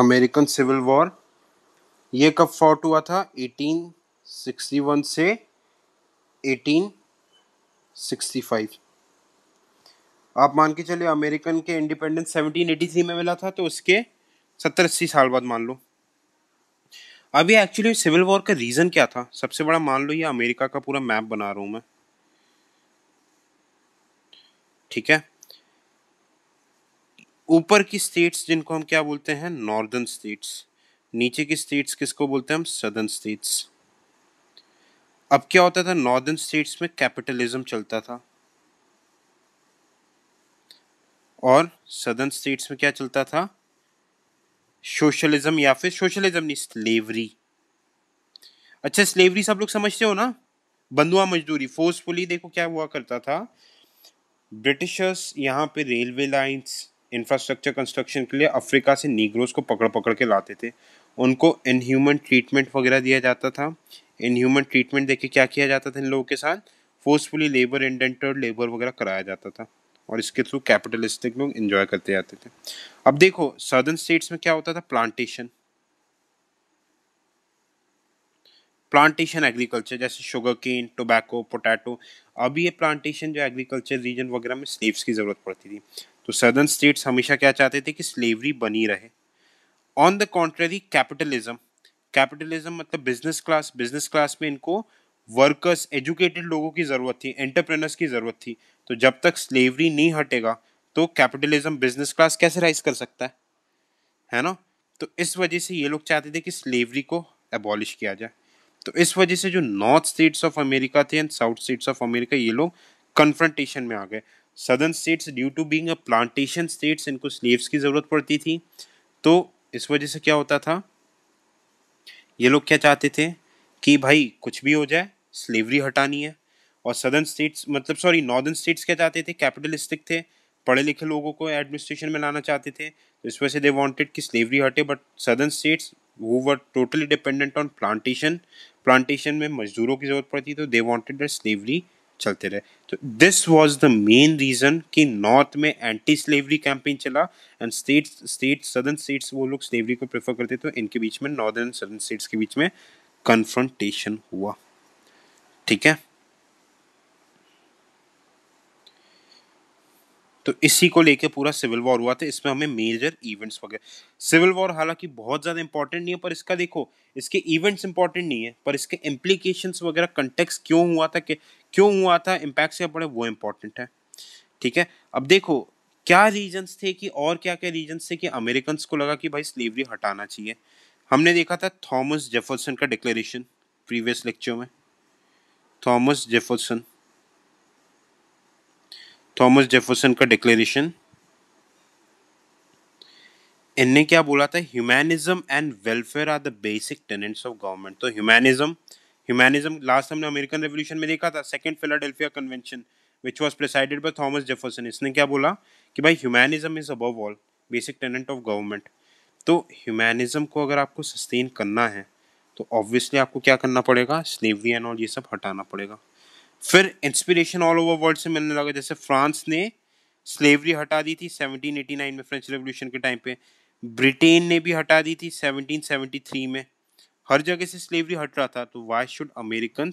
American civil war ये कब fought हुआ था 1861 से 1865 आप मान के चले अमेरिकन के इंडिपेंडेंस 1783 में मिला था तो उसके सत्तर अस्सी साल बाद मान लो अब ये एक्चुअली सिविल वॉर का रीज़न क्या था सबसे बड़ा मान लो ये अमेरिका का पूरा मैप बना रहा हूँ मैं ठीक है ऊपर की स्टेट्स जिनको हम क्या बोलते हैं नॉर्दर्न स्टेट्स नीचे की स्टेट्स किसको बोलते हैं हम सदर्न स्टेट्स अब क्या होता था नॉर्दर्न स्टेट्स में कैपिटलिज्म चलता था और सदर्न स्टेट्स में क्या चलता था सोशलिज्म या फिर सोशलिज्म नहीं स्लेवरी अच्छा स्लेवरी सब लोग समझते हो ना बंधुआ मजदूरी फोर्सफुली देखो क्या हुआ करता था ब्रिटिशर्स यहाँ पे रेलवे लाइंस इंफ्रास्ट्रक्चर कंस्ट्रक्शन के लिए अफ्रीका से नीग्रोस को पकड़ पकड़ के लाते थे उनको इनह्यूमन ट्रीटमेंट वगैरह दिया जाता था इनह्यूमन ट्रीटमेंट देके क्या किया जाता था इन लोगों के साथ फोर्सफुली लेबर इंडेंटेड लेबर वगैरह कराया जाता था और इसके थ्रू कैपिटलिस्टिक लोग इन्जॉय करते जाते थे अब देखो सदर्न स्टेट्स में क्या होता था प्लांटेशन प्लांटेशन एग्रीकल्चर जैसे शुगर केन टोबैको पोटैटो अभी ये प्लांटेशन जो एग्रीकल्चर रीजन वगैरह में स्लेव्स की ज़रूरत पड़ती थी तो सदर्न स्टेट्स हमेशा क्या चाहते थे कि स्लेवरी बनी रहे on the contrary capitalism capitalism मतलब बिजनेस क्लास बिजनेस क्लास में इनको वर्कर्स एजुकेटेड लोगों की ज़रूरत थी एंटरप्रेनर्स की ज़रूरत थी तो जब तक स्लेवरी नहीं हटेगा तो कैपिटलिज्म बिजनेस क्लास कैसे राइज कर सकता है है ना तो इस वजह से ये लोग चाहते थे कि स्लेवरी को एबॉलिश किया जाए तो इस वजह से जो नॉर्थ स्टेट्स ऑफ अमेरिका थे and south states of America ये लोग कन्फ्रंटेशन में आ गए southern states due to being a plantation states इनको स्लेव्स की ज़रूरत पड़ती थी तो इस वजह से क्या होता था ये लोग क्या चाहते थे कि भाई कुछ भी हो जाए स्लेवरी हटानी है और सदर्न स्टेट्स मतलब सॉरी नॉर्दर्न स्टेट्स क्या चाहते थे कैपिटलिस्टिक थे पढ़े लिखे लोगों को एडमिनिस्ट्रेशन में लाना चाहते थे तो इस वजह से दे वांटेड कि स्लेवरी हटे बट सदर्न स्टेट्स वो were totally dependent on plantation plantation में मजदूरों की जरूरत पड़ती तो दे वांटेड दैट स्लेवरी चलते रहे तो this was the main reason कि नॉर्थ में एंटी स्लेवरी कैंपेन चला and state state southern states वो लोग स्लेवरी को प्रेफर करते तो इनके बीच में नॉर्दर्न सदर्न स्टेट्स के बीच में कन्फ्रंटेशन हुआ ठीक है तो इसी को लेके पूरा सिविल वॉर हुआ था इसमें हमें मेजर इवेंट्स वगैरह सिविल वॉर हालांकि बहुत ज़्यादा इंपॉर्टेंट नहीं है पर इसका देखो इसके इवेंट्स इंपॉर्टेंट नहीं है पर इसके इम्प्लीकेशंस वगैरह कंटेक्स क्यों हुआ था कि क्यों हुआ था इम्पैक्ट से पड़े वो इम्पोर्टेंट है ठीक है अब देखो क्या रीजन्स थे कि और क्या क्या रीजन्स थे कि अमेरिकन को लगा कि भाई स्लेवरी हटाना चाहिए हमने देखा था थॉमस जेफरसन का डिक्लेरेशन प्रीवियस लेक्चर में थॉमस जेफरसन थॉमस जेफरसन का डिक्लेरेशन इनने क्या बोला था humanism and welfare are the basic tenets of government तो ह्यूमैनिज्म ह्यूमैनिज्म लास्ट हमने अमेरिकन रेवोल्यूशन में देखा था second Philadelphia convention which was presided by Thomas Jefferson इसने क्या बोला कि भाई humanism is above all basic tenet of government तो ह्यूमैनिज्म को अगर आपको सस्टेन करना है तो ऑब्वियसली आपको क्या करना पड़ेगा स्लेवरी एंड ऑल ये सब हटाना पड़ेगा फिर इंस्पिरेशन ऑल ओवर वर्ल्ड से मिलने लगा जैसे फ्रांस ने स्लेवरी हटा दी थी 1789 में फ्रेंच रेवोल्यूशन के टाइम पे ब्रिटेन ने भी हटा दी थी 1773 में हर जगह से स्लेवरी हट रहा था तो वाई शुड अमेरिकन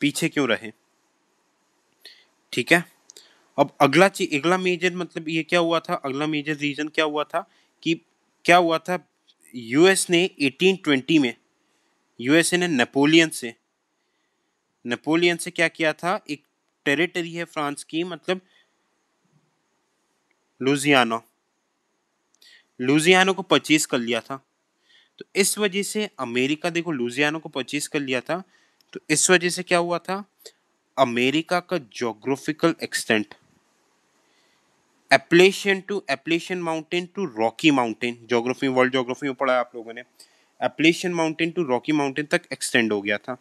पीछे क्यों रहे ठीक है अब अगला चीज अगला मेजर मतलब ये क्या हुआ था अगला मेजर रीजन क्या हुआ था कि क्या हुआ था यूएस ने 1820 में यूएसए ने नेपोलियन से नेपोलियन से क्या किया था एक टेरिटरी है फ्रांस की मतलब लुजियानो लुजियानो को पच्चीस कर लिया था तो इस वजह से अमेरिका देखो लुजियाना को परचेज कर लिया था तो इस वजह से क्या हुआ था अमेरिका का geographical extent Appalachian to Appalachian mountain to Rocky mountain geography world geography में पढ़ा है आप लोगों ने Appalachian mountain to Rocky mountain तक एक्सटेंड हो गया था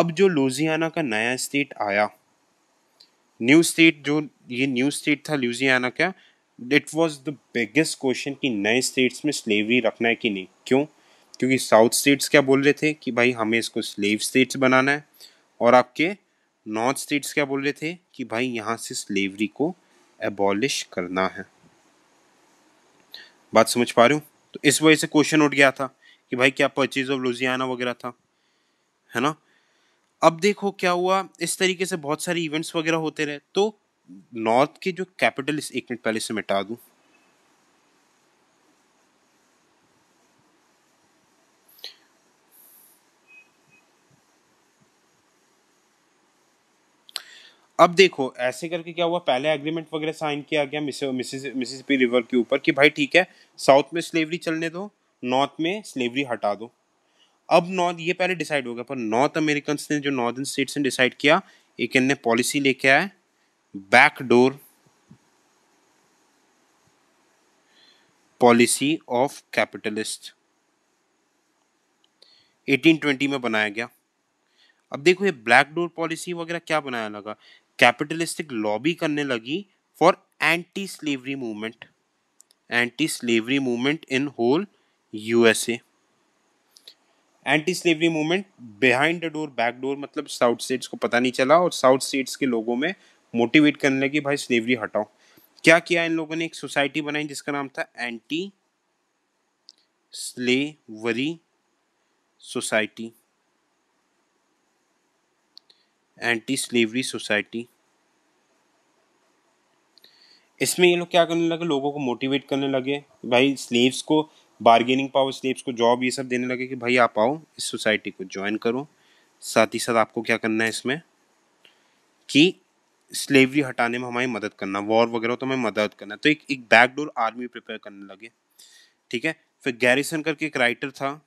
अब जो लुजियाना का नया स्टेट आया न्यू स्टेट जो ये न्यू स्टेट था लुजियाना का it was the biggest question कि नए स्टेट्स में स्लेवरी रखना है कि नहीं क्यों क्योंकि साउथ स्टेट्स क्या बोल रहे थे कि भाई हमें इसको स्लेव स्टेट्स बनाना है और आपके नॉर्थ स्टेट्स क्या बोल रहे थे कि भाई यहाँ से स्लेवरी को एबॉलिश करना है बात समझ पा रहे हो तो इस वजह से क्वेश्चन उठ गया था कि भाई क्या परचेज ऑफ लुजियाना वगैरह था है ना अब देखो क्या हुआ इस तरीके से बहुत सारे इवेंट्स वगैरह होते रहे तो नॉर्थ के जो कैपिटल एक मिनट पहले से मिटा दूँ अब देखो ऐसे करके क्या हुआ पहले एग्रीमेंट वगैरह साइन किया गया मिसिसिपी रिवर के ऊपर कि भाई ठीक है साउथ में स्लेवरी चलने दो नॉर्थ में स्लेवरी हटा दो अब नॉर्थ ये पहले डिसाइड हो गया पर नॉर्थ अमेरिकन ने जो नॉर्दर्न स्टेट्स ने डिसाइड किया एक ने पॉलिसी लेके आया back door policy of capitalist 1820 में बनाया गया अब देखो ये ब्लैक डोर पॉलिसी वगैरह क्या बनाया लगा कैपिटलिस्टिक लॉबी करने लगी for anti slavery movement anti slavery movement in whole USA anti slavery movement behind the door back door मतलब साउथ स्टेट्स को पता नहीं चला और साउथ स्टेट्स के लोगों में मोटिवेट करने लगे भाई स्लेवरी हटाओ क्या किया इन लोगों ने एक सोसाइटी बनाई जिसका नाम था anti slavery society anti slavery society इसमें ये लोग क्या करने लगे लोगों को मोटिवेट करने लगे भाई स्लेव्स को बार्गेनिंग पावर स्लेव्स को जॉब ये सब देने लगे कि भाई आप आओ इस सोसाइटी को ज्वाइन करो साथ ही साथ आपको क्या करना है इसमें कि स्लेवरी हटाने में हमारी मदद करना वॉर वगैरह तो हमें मदद करना तो एक एक बैकडोर आर्मी प्रिपेयर करने लगे ठीक है फिर गैरिसन करके एक राइटर था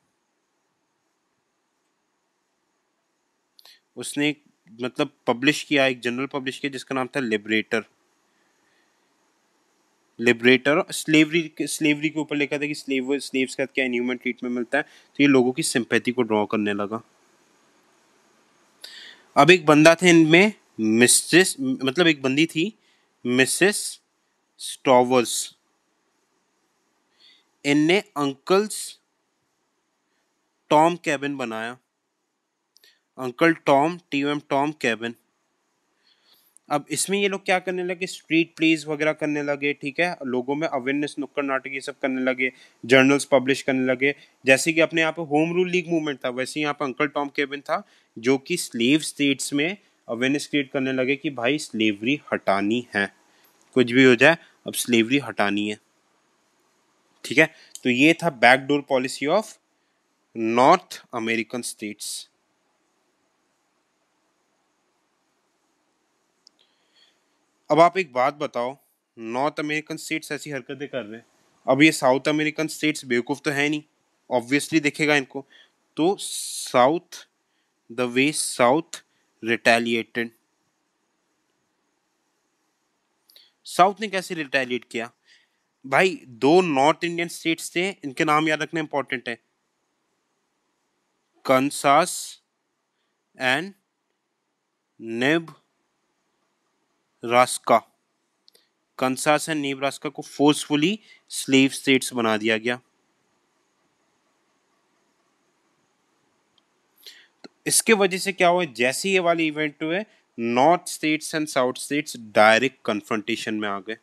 उसने एक मतलब पब्लिश किया एक जनरल पब्लिश किया जिसका नाम था लिबरेटर लिबरेटर स्लेवरी स्लेवरी के ऊपर लिखा था कि स्लेव स्लेव्स का क्या न्यूमन ट्रीटमेंट मिलता है तो ये लोगों की सिंपैथी को ड्रॉ करने लगा अब एक बंदा था इनमें मिसेस मतलब एक बंदी थी मिसेस स्टॉवर्स इनने अंकल्स टॉम कैबिन बनाया uncle Tom T M Tom cabin अब इसमें ये लोग क्या करने लगे स्ट्रीट प्लेज वगैरह करने लगे ठीक है लोगों में अवेयरनेस नुक्कड़ नाटक ये सब करने लगे जर्नल्स पब्लिश करने लगे जैसे कि अपने यहाँ पे होम रूल लीग मूवमेंट था वैसे यहाँ पे अंकल टॉम केबिन था जो कि स्लेव स्टेट्स में अवेयरनेस क्रिएट करने लगे कि भाई स्लेवरी हटानी है कुछ भी हो जाए अब स्लेवरी हटानी है ठीक है तो ये था backdoor policy of north American states अब आप एक बात बताओ नॉर्थ अमेरिकन स्टेट्स ऐसी हरकतें कर रहे हैं अब ये साउथ अमेरिकन स्टेट्स बेवकूफ़ तो है नहीं ऑब्वियसली देखेगा इनको तो south the way south retaliated south ने कैसे रिटेलिएट किया भाई दो नॉर्थ इंडियन स्टेट्स थे इनके नाम याद रखने इंपॉर्टेंट है Kansas and Nebraska Kansas and Nebraska को फोर्सफुली स्लेव स्टेट्स बना दिया गया तो इसके वजह से क्या हुआ जैसे ये वाले इवेंट हुए north states and south states direct confrontation में आ गए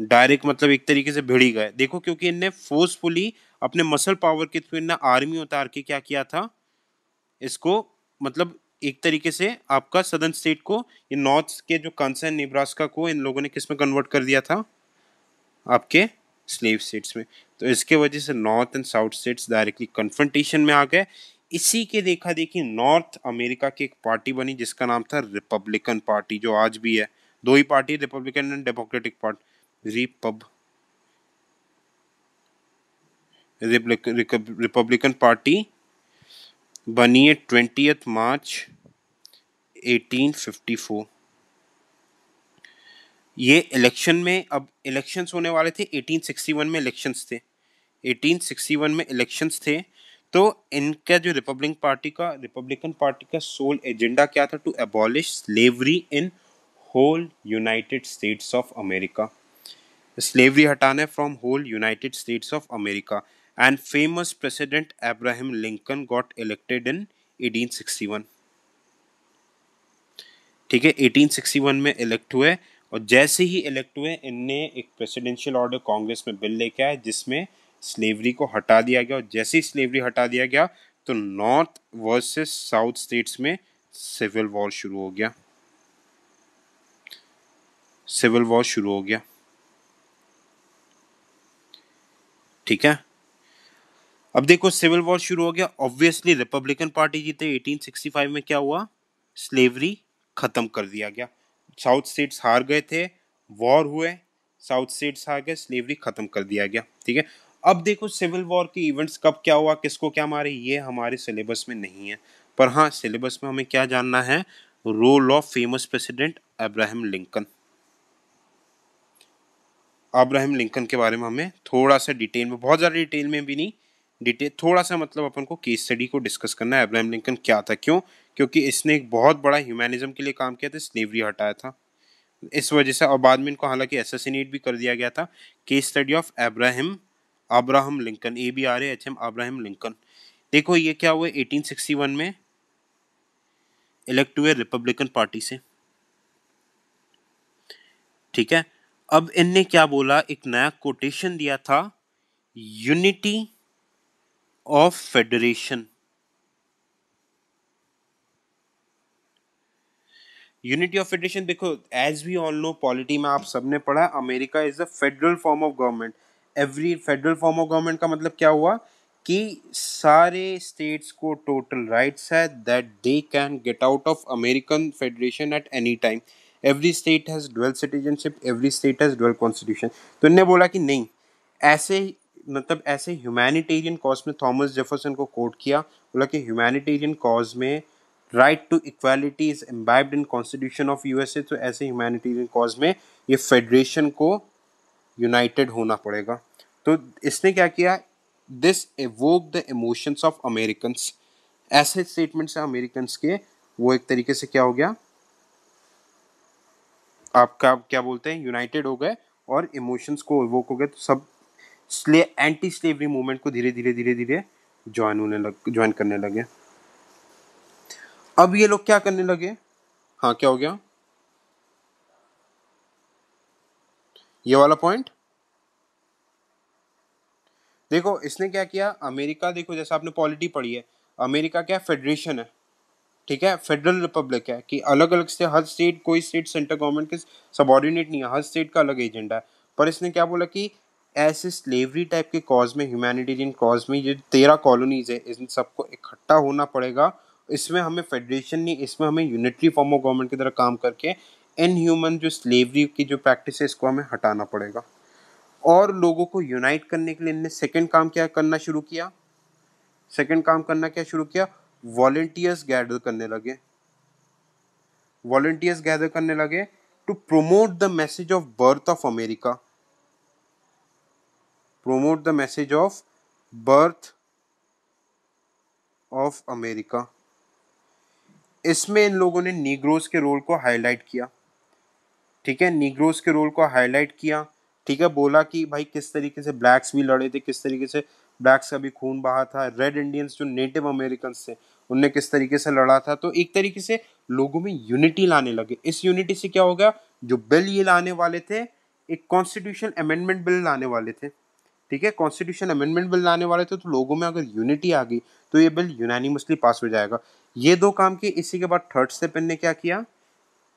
डायरेक्ट मतलब एक तरीके से भिड़ी गए देखो क्योंकि इनने फोर्सफुली अपने मसल पावर के थ्रू इनने आर्मी उतार के क्या किया था इसको मतलब एक तरीके से आपका सदर्न स्टेट को ये नॉर्थ के जो कंसर्न निब्रास्का को इन लोगों ने किस में कन्वर्ट कर दिया था आपके स्लेव स्टेट्स में तो इसके वजह से north and south states directly confrontation में आ गए इसी के देखा देखी नॉर्थ अमेरिका की एक पार्टी बनी जिसका नाम था रिपब्लिकन पार्टी जो आज भी है दो ही party Republican and Democratic party रिपब रिपब्लिकन पार्टी बनी है ट्वेंटियथ मार्च 1854 ये इलेक्शन में अब इलेक्शंस होने वाले थे 1861 में इलेक्शंस थे 1861 में इलेक्शंस थे तो इनका जो रिपब्लिक पार्टी का रिपब्लिकन पार्टी का सोल एजेंडा क्या था to abolish slavery in whole United States of America slavery हटाना है from whole United States of America and famous President Abraham Lincoln got elected in 1861. ठीक है 1861 में इलेक्ट हुए और जैसे ही इलेक्ट हुए इनने एक प्रेसिडेंशियल ऑर्डर कांग्रेस में बिल लेके आया जिसमें स्लेवरी को हटा दिया गया और जैसे ही स्लेवरी हटा दिया गया तो नॉर्थ वर्सेस साउथ स्टेट्स में सिविल वॉर शुरू हो गया सिविल वॉर शुरू हो गया ठीक है अब देखो सिविल वॉर शुरू हो गया ऑब्वियसली रिपब्लिकन पार्टी जीते 1865 में क्या हुआ स्लेवरी खत्म कर दिया गया साउथ स्टेट्स हार गए थे वॉर हुए साउथ स्टेट्स हार गए स्लेवरी खत्म कर दिया गया ठीक है अब देखो सिविल वॉर के इवेंट्स कब क्या हुआ किसको क्या मारे ये हमारे सिलेबस में नहीं है पर हाँ सिलेबस में हमें क्या जानना है role of famous president Abraham Lincoln Abraham Lincoln के बारे में हमें थोड़ा सा डिटेल में बहुत ज़्यादा डिटेल में भी नहीं डिटेल थोड़ा सा मतलब अपन को केस स्टडी को डिस्कस करना है अब्राहम लिंकन क्या था क्यों क्योंकि इसने एक बहुत बड़ा ह्यूमैनिज्म के लिए काम किया था स्लेवरी हटाया था इस वजह से और बाद में इनको हालांकि एसेसिनेट भी कर दिया गया था case study of Abraham Abraham Lincoln A B R H M Abraham Lincoln देखो ये क्या हुआ वन में इलेक्ट हुए रिपब्लिकन पार्टी से ठीक है अब इनने क्या बोला एक नया कोटेशन दिया था unity of federation unity of federation देखो as we all know polity में आप सबने पढ़ा America is a federal form of government every federal form of government का मतलब क्या हुआ कि सारे स्टेट्स को टोटल राइट्स है that they can get out of American federation at any time every state has dual citizenship every state has dual constitution तो इनने बोला कि नहीं ऐसे मतलब ऐसे ह्यूमैनिटेरियन कॉज में थॉमस जेफरसन को कोट किया बोला कि ह्यूमैनिटेरियन कॉज में right to equality is imbibed in constitution of USA तो ऐसे ह्यूमैनिटेरियन कॉज में ये फेडरेशन को यूनाइटेड होना पड़ेगा तो इसने क्या किया this evoke the emotions of American ऐसे स्टेटमेंट हैं अमेरिकन के वो एक तरीके से क्या हो गया आपका क्या बोलते हैं यूनाइटेड हो गए और इमोशंस को एवोक हो गए तो सब स्ले एंटी स्लेवरी मूवमेंट को धीरे धीरे धीरे धीरे ज्वाइन होने लग ज्वाइन करने लगे अब ये लोग क्या करने लगे हाँ क्या हो गया ये वाला पॉइंट देखो इसने क्या किया अमेरिका देखो जैसा आपने पॉलिटी पढ़ी है अमेरिका क्या फेडरेशन है ठीक है फेडरल रिपब्लिक है कि अलग अलग से हर स्टेट कोई स्टेट सेंट्रल गवर्नमेंट के सबॉर्डिनेट नहीं है हर स्टेट का अलग एजेंडा है पर इसने क्या बोला कि ऐसे स्लेवरी टाइप के कॉज में ह्यूमैनिटेरियन कॉज में ये तेरह कॉलोनीज है इन सबको इकट्ठा होना पड़ेगा इसमें हमें फेडरेशन नहीं इसमें हमें यूनिटरी फॉर्म ऑफ गवर्नमेंट की तरह काम करके इन ह्यूमन जो स्लेवरी की जो प्रैक्टिस है इसको हमें हटाना पड़ेगा और लोगों को यूनाइट करने के लिए इनने सेकेंड काम क्या करना शुरू किया सेकेंड काम करना क्या शुरू किया वॉल्टियर्स गैदर करने लगे वॉल्टियर्स गैदर करने लगे to promote the message of birth of America promote the message of birth of America इसमें इन लोगों ने नीग्रोस के रोल को हाईलाइट किया ठीक है नीग्रोज के रोल को हाईलाइट किया ठीक है बोला कि भाई किस तरीके से ब्लैक्स भी लड़े थे किस तरीके से ब्लैक्स का भी खून बहा था रेड इंडियंस जो नेटिव अमेरिकन थे उनने किस तरीके से लड़ा था तो एक तरीके से लोगों में यूनिटी लाने लगे इस यूनिटी से क्या हो गया जो बिल ये लाने वाले थे एक कॉन्स्टिट्यूशन अमेंडमेंट बिल लाने वाले थे ठीक है कॉन्स्टिट्यूशन अमेंडमेंट बिल लाने वाले थे तो लोगों में अगर यूनिटी आ गई तो ये बिल यूनानिमसली पास हो जाएगा ये दो काम किए इसी के बाद थर्ड स्टेप इनने क्या किया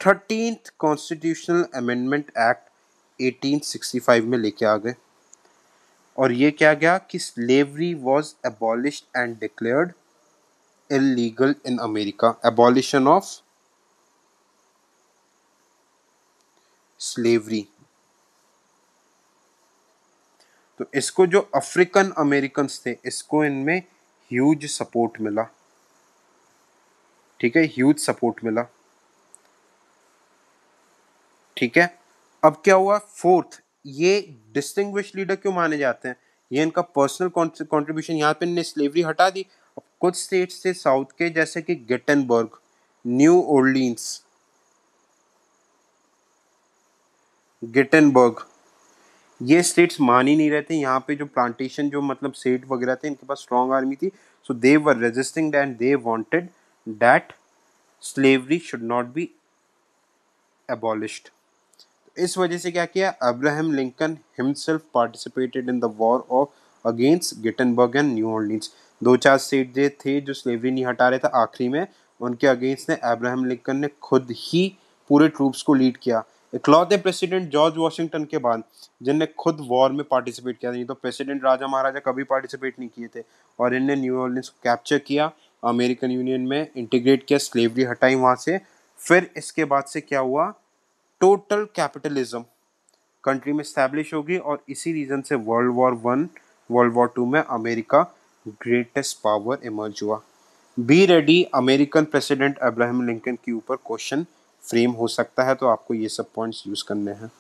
थर्टीन कॉन्स्टिट्यूशनल अमेंडमेंट एक्ट 1865 में लेके आ गए और ये क्या गया कि slavery was abolish and declared illegal in America abolition of slavery तो इसको जो अफ्रीकन अमेरिकन थे इसको इनमें ह्यूज सपोर्ट मिला ठीक है ह्यूज सपोर्ट मिला ठीक है अब क्या हुआ फोर्थ ये डिस्टिंग्विश लीडर क्यों माने जाते हैं ये इनका पर्सनल कॉन्ट्रीब्यूशन यहाँ पे इनने स्लेवरी हटा दी अब कुछ स्टेट्स थे साउथ के जैसे कि गेटनबर्ग न्यू ओर्लिन्स गेटनबर्ग ये स्टेट्स मान ही नहीं रहे थे यहाँ पे जो प्लांटेशन जो मतलब सेठ वगैरह थे इनके पास स्ट्रॉन्ग आर्मी थी so they were resisting and they wanted that slavery should not be abolished इस वजह से क्या किया Abraham Lincoln himself participated in the war of against Gettysburg and New Orleans दो चार स्टेट जो थे जो स्लेवरी नहीं हटा रहे थे आखिरी में उनके अगेंस्ट ने अब्राहम लिंकन ने खुद ही पूरे ट्रूप्स को लीड किया इकलौते प्रेसिडेंट जॉर्ज वॉशिंगटन के बाद जिनने खुद वॉर में पार्टिसिपेट किया नहीं तो प्रेसिडेंट राजा महाराजा कभी पार्टिसिपेट नहीं किए थे और इनने न्यू ऑर्लियंस को कैप्चर किया अमेरिकन यूनियन में इंटीग्रेट किया स्लेवरी हटाई वहाँ से फिर इसके बाद से क्या हुआ टोटल कैपिटलिज्म कंट्री में स्टैब्लिश होगी और इसी रीज़न से world war one world war two में अमेरिका ग्रेटेस्ट पावर इमर्ज हुआ be ready American president Abraham Lincoln के ऊपर क्वेश्चन फ्रेम हो सकता है तो आपको ये सब पॉइंट्स यूज़ करने हैं